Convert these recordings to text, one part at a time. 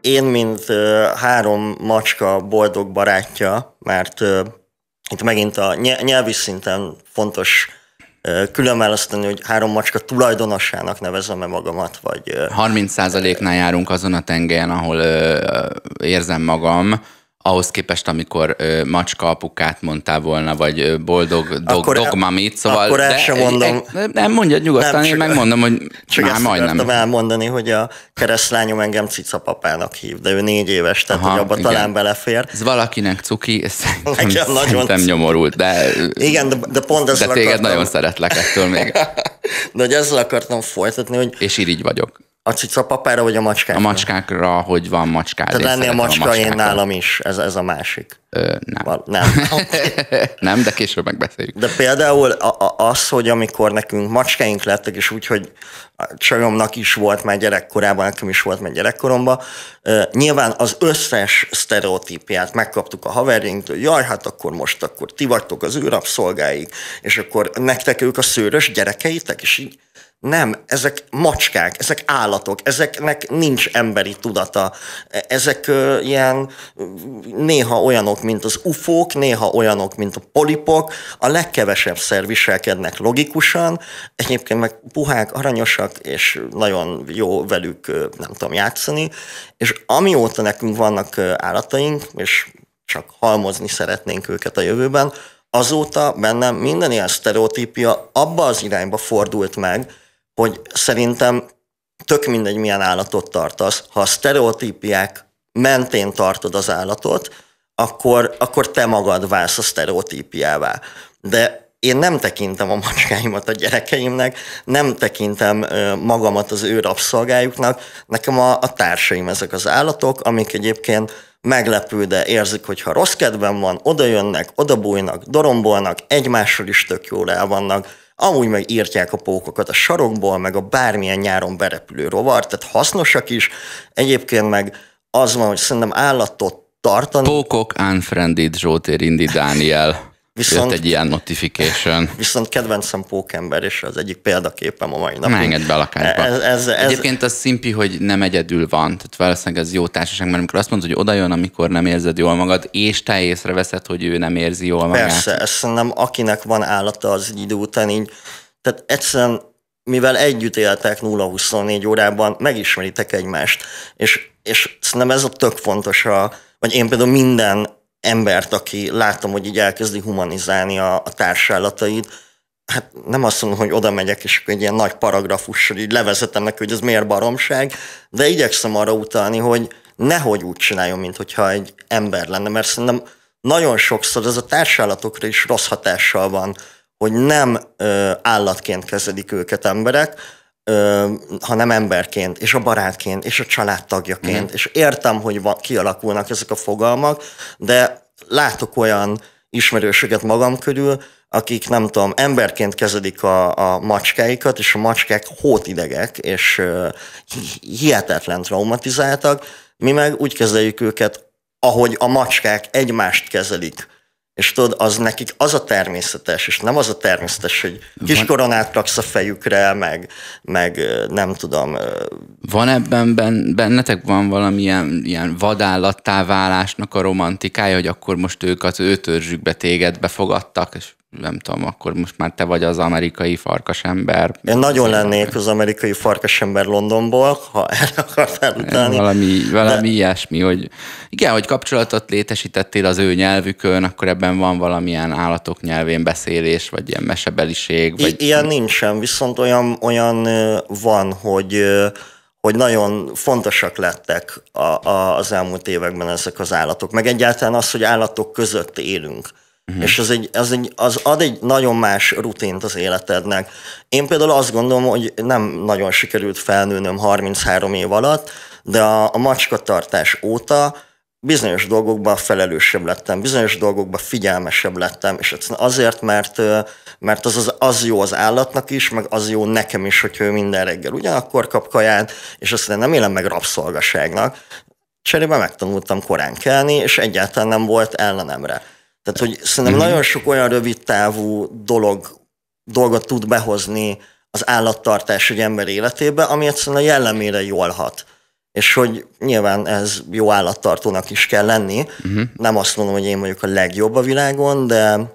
Én, mint három macska boldog barátja, mert itt megint a nyelvi szinten fontos különválasztani, hogy három macska tulajdonosának nevezem-e magamat, vagy... 30%-nál járunk azon a tengelyen, ahol érzem magam, ahhoz képest, amikor ö, macska apukát mondtál volna, vagy boldog dog, akkor, dogmamit, szóval... Akkor el sem mondom. E, nem, mondjad nyugodtan, nem, csak, én megmondom, hogy csak már ezt elmondani, hogy a keresztlányom engem cicapapának hív, de ő négy éves, tehát Aha, hogy abba igen. talán belefér. Ez valakinek cuki, ez szerintem, nagyon szerintem nyomorult, de... Igen, de, de pont ezzel De téged akartam. nagyon szeretlek ettől még. de hogy ezzel akartam folytatni, hogy... És így vagyok. A cica szóval papára vagy a macskákra? A macskákra, hogy van macskád. Tehát a macska, a én nálam is, ez, ez a másik. Ö, nem. Val- nem. nem, de később megbeszéljük. De például a, a, az, hogy amikor nekünk macskáink lettek, és úgy, hogy a csajomnak is volt már gyerekkorában, nekem is volt már gyerekkoromban, nyilván az összes sztereotípiát megkaptuk a haverjainktól, jaj, hát akkor most akkor ti vagytok az ő és akkor nektek ők a szőrös gyerekeitek, és így nem, ezek macskák, ezek állatok, ezeknek nincs emberi tudata. Ezek ö, ilyen néha olyanok, mint az ufók, néha olyanok, mint a polipok, a legkevesebb szer viselkednek logikusan, egyébként meg puhák, aranyosak, és nagyon jó velük, ö, nem tudom, játszani, és amióta nekünk vannak ö, állataink, és csak halmozni szeretnénk őket a jövőben, azóta bennem minden ilyen sztereotípia abba az irányba fordult meg, hogy szerintem tök mindegy, milyen állatot tartasz. Ha a sztereotípiák mentén tartod az állatot, akkor, akkor te magad válsz a sztereotípiává. De én nem tekintem a macskáimat a gyerekeimnek, nem tekintem magamat az ő rabszolgájuknak, nekem a, a társaim ezek az állatok, amik egyébként meglepő, de érzik, hogy ha rossz kedvem van, oda jönnek, oda bújnak, dorombolnak, egymással is tök jól el vannak, amúgy meg írtják a pókokat a sarokból, meg a bármilyen nyáron berepülő rovar, tehát hasznosak is. Egyébként meg az van, hogy szerintem állatot tartani. Pókok unfriended Zsótér Indi Dániel. Viszont, jött egy ilyen notification. Viszont kedvencem pókember, és az egyik példaképem a mai napig. Nem enged be a Ez, ez, ez, Egyébként az szimpi, hogy nem egyedül van. Tehát valószínűleg ez jó társaság, mert amikor azt mondod, hogy oda jön, amikor nem érzed jól magad, és te észreveszed, hogy ő nem érzi jól magát. Persze, ez szerintem akinek van állata az idő után így, tehát egyszerűen mivel együtt éltek 0-24 órában, megismeritek egymást. És, és szerintem ez a tök fontos, a, vagy én például minden embert, aki látom, hogy így elkezdi humanizálni a, a társállatait, hát nem azt mondom, hogy oda megyek, és akkor egy ilyen nagy paragrafussal így levezetem neki, hogy ez miért baromság, de igyekszem arra utalni, hogy nehogy úgy csináljon, mint hogyha egy ember lenne, mert szerintem nagyon sokszor ez a társállatokra is rossz hatással van, hogy nem ö, állatként kezelik őket emberek, ö, hanem emberként, és a barátként, és a családtagjaként. Mm. És értem, hogy va, kialakulnak ezek a fogalmak, de látok olyan ismerőséget magam körül, akik nem tudom, emberként kezedik a, a macskáikat, és a macskák hótidegek, és ö, hihetetlen traumatizáltak, mi meg úgy kezeljük őket, ahogy a macskák egymást kezelik és tudod, az nekik az a természetes, és nem az a természetes, hogy kis koronát raksz a fejükre, meg, meg nem tudom. Van ebben bennetek van valamilyen ilyen vadállattá válásnak a romantikája, hogy akkor most ők az ő törzsükbe téged befogadtak, és nem tudom, akkor most már te vagy az amerikai farkasember. Én nagyon lennék az amerikai farkasember Londonból, ha el akartál utálni. Valami, valami De... ilyesmi, hogy igen, hogy kapcsolatot létesítettél az ő nyelvükön, akkor ebben van valamilyen állatok nyelvén beszélés, vagy ilyen mesebeliség. Vagy... ilyen nincsen, viszont olyan, olyan van, hogy hogy nagyon fontosak lettek a, a, az elmúlt években ezek az állatok, meg egyáltalán az, hogy állatok között élünk. Uh-huh. És az, egy, az, egy, az ad egy nagyon más rutint az életednek. Én például azt gondolom, hogy nem nagyon sikerült felnőnöm 33 év alatt, de a, a macskatartás óta bizonyos dolgokban felelősebb lettem, bizonyos dolgokban figyelmesebb lettem, és azért, mert, mert az, az, az jó az állatnak is, meg az jó nekem is, hogy ő minden reggel ugyanakkor kap kaját, és azt nem élem meg rabszolgaságnak. Cserébe megtanultam korán kelni, és egyáltalán nem volt ellenemre. Tehát, hogy szerintem mm-hmm. nagyon sok olyan távú dolog, dolgot tud behozni az állattartás egy ember életébe, ami egyszerűen a jellemére jól hat. És hogy nyilván ez jó állattartónak is kell lenni. Mm. Nem azt mondom, hogy én vagyok a legjobb a világon, de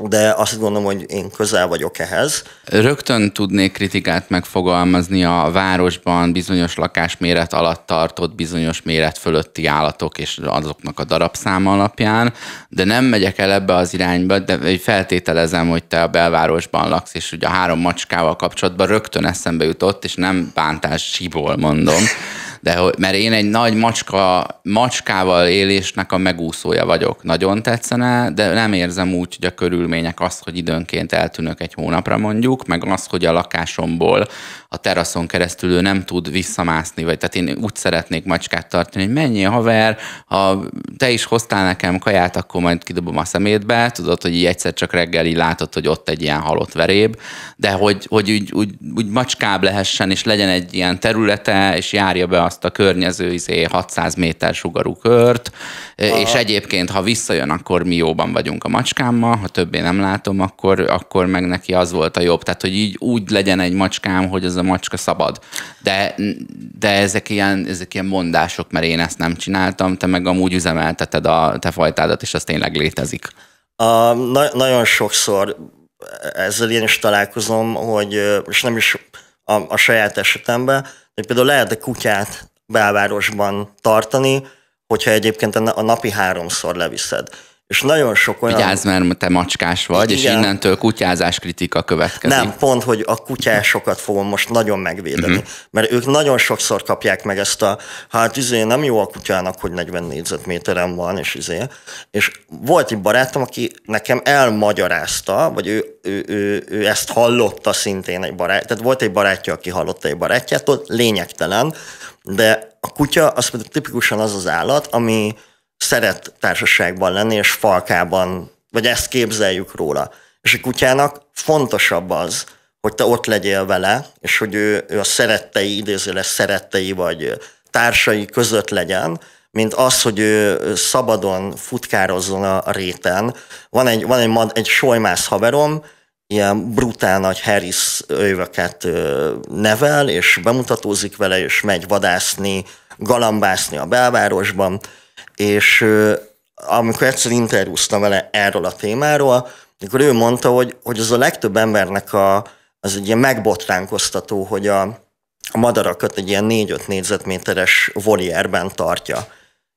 de azt gondolom, hogy én közel vagyok ehhez. Rögtön tudnék kritikát megfogalmazni a városban bizonyos lakásméret alatt tartott bizonyos méret fölötti állatok és azoknak a darabszáma alapján, de nem megyek el ebbe az irányba, de feltételezem, hogy te a belvárosban laksz, és ugye a három macskával kapcsolatban rögtön eszembe jutott, és nem bántás síból mondom, de, mert én egy nagy macska, macskával élésnek a megúszója vagyok. Nagyon tetszene, de nem érzem úgy, hogy a körülmények azt, hogy időnként eltűnök egy hónapra mondjuk, meg az, hogy a lakásomból a teraszon keresztül ő nem tud visszamászni, vagy tehát én úgy szeretnék macskát tartani, hogy mennyi haver, ha te is hoztál nekem kaját, akkor majd kidobom a szemétbe, tudod, hogy így egyszer csak reggel így látod, hogy ott egy ilyen halott veréb, de hogy, hogy úgy, úgy, úgy macskább lehessen, és legyen egy ilyen területe, és járja be a azt a környező izé 600 méter sugarú kört, Aha. és egyébként, ha visszajön, akkor mi jóban vagyunk a macskámmal, ha többé nem látom, akkor, akkor meg neki az volt a jobb. Tehát, hogy így úgy legyen egy macskám, hogy az a macska szabad. De, de ezek, ilyen, ezek ilyen mondások, mert én ezt nem csináltam, te meg amúgy üzemelteted a te fajtádat, és az tényleg létezik. A, na- nagyon sokszor ezzel én is találkozom, hogy, és nem is a, a saját esetemben, hogy például lehet a kutyát belvárosban tartani, hogyha egyébként a napi háromszor leviszed és nagyon sok olyan... Vigyázz, mert te macskás vagy, Igen. és innentől kutyázás kritika következik. Nem, pont, hogy a kutyásokat fogom most nagyon megvédeni, uh-huh. mert ők nagyon sokszor kapják meg ezt a, hát izé nem jó a kutyának, hogy 40 négyzetméterem van, és izé. És volt egy barátom, aki nekem elmagyarázta, vagy ő, ő, ő, ő ezt hallotta szintén egy barát, tehát volt egy barátja, aki hallotta egy barátjától, lényegtelen, de a kutya az pedig tipikusan az az állat, ami szeret társaságban lenni, és falkában, vagy ezt képzeljük róla. És a kutyának fontosabb az, hogy te ott legyél vele, és hogy ő, ő a szerettei, idézőles szerettei vagy társai között legyen, mint az, hogy ő szabadon futkározzon a réten. Van egy, van egy, mad, egy solymász haverom, ilyen brutál nagy Harris őveket nevel, és bemutatózik vele, és megy vadászni, galambászni a belvárosban, és amikor egyszer interjúztam vele erről a témáról, akkor ő mondta, hogy, hogy az a legtöbb embernek a, az egy ilyen megbotránkoztató, hogy a, a madarakat egy ilyen 4-5 négyzetméteres volierben tartja.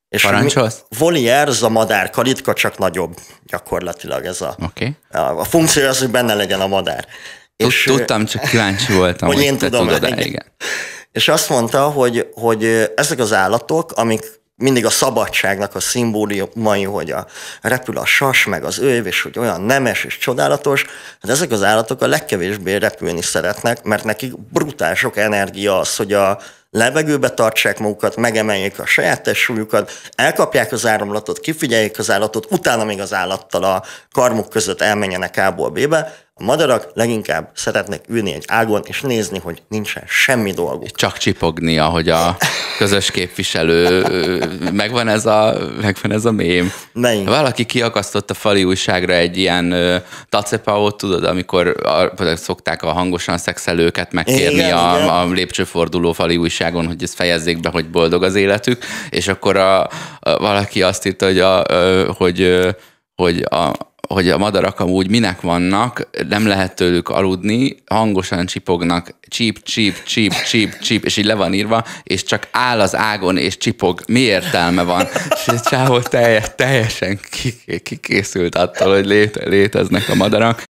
És Parancsolsz? Volier, az a madár kalitka, csak nagyobb gyakorlatilag ez a... Okay. A, a funkció az, hogy benne legyen a madár. Tud, és, tudtam, csak kíváncsi voltam, hogy, én hogy tudom, tudod igen. És azt mondta, hogy, hogy ezek az állatok, amik mindig a szabadságnak a szimbóliumai, hogy a repül a sas, meg az őv, és hogy olyan nemes és csodálatos, hát ezek az állatok a legkevésbé repülni szeretnek, mert nekik brutál sok energia az, hogy a levegőbe tartsák magukat, megemeljék a saját testsúlyukat, elkapják az áramlatot, kifigyeljék az állatot, utána még az állattal a karmuk között elmenjenek A-ból B-be, a madarak leginkább szeretnek ülni egy ágon, és nézni, hogy nincsen semmi dolguk. Csak csipogni, ahogy a közös képviselő, megvan ez a, megvan ez a mém. Melyik? Valaki kiakasztott a fali újságra egy ilyen tacepaót, tudod, amikor szokták a hangosan szexelőket megkérni igen, a, igen. a lépcsőforduló fali újságon, hogy ezt fejezzék be, hogy boldog az életük, és akkor a, a valaki azt írta, hogy, a, hogy hogy a, hogy a madarak amúgy minek vannak, nem lehet tőlük aludni, hangosan csipognak, csíp, csíp, csíp, csíp, csíp, és így le van írva, és csak áll az ágon, és csipog. Mi értelme van? És ez csávó teljes, teljesen kikészült attól, hogy léte, léteznek a madarak,